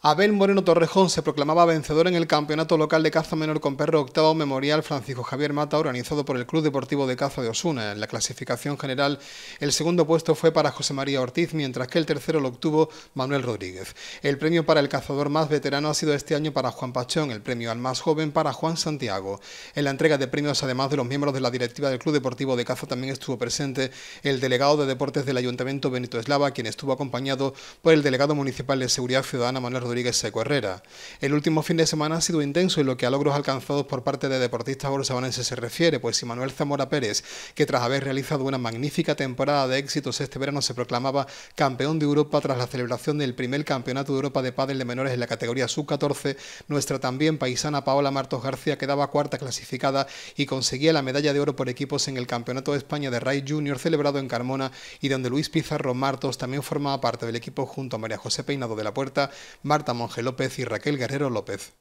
Abel Moreno Torrejón se proclamaba vencedor en el Campeonato Local de Caza Menor con Perro Octavo Memorial Francisco Javier Mata, organizado por el Club Deportivo de Caza de Osuna. En la clasificación general, el segundo puesto fue para José María Ortiz, mientras que el tercero lo obtuvo Manuel Rodríguez. El premio para el cazador más veterano ha sido este año para Juan Pachón, el premio al más joven para Juan Santiago. En la entrega de premios, además de los miembros de la directiva del Club Deportivo de Caza, también estuvo presente el delegado de deportes del Ayuntamiento Benito Eslava, quien estuvo acompañado por el delegado municipal de Seguridad Ciudadana Manuel Rodríguez Rodríguez Seco El último fin de semana ha sido intenso ...y lo que a logros alcanzados por parte de deportistas borsabanenses se refiere, pues si Manuel Zamora Pérez, que tras haber realizado una magnífica temporada de éxitos este verano se proclamaba campeón de Europa tras la celebración del primer Campeonato de Europa de pádel de Menores en la categoría sub-14, nuestra también paisana Paola Martos García quedaba cuarta clasificada y conseguía la medalla de oro por equipos en el Campeonato de España de Ray Junior celebrado en Carmona y donde Luis Pizarro Martos también formaba parte del equipo junto a María José Peinado de la Puerta, Marta Monge López y Raquel Guerrero López.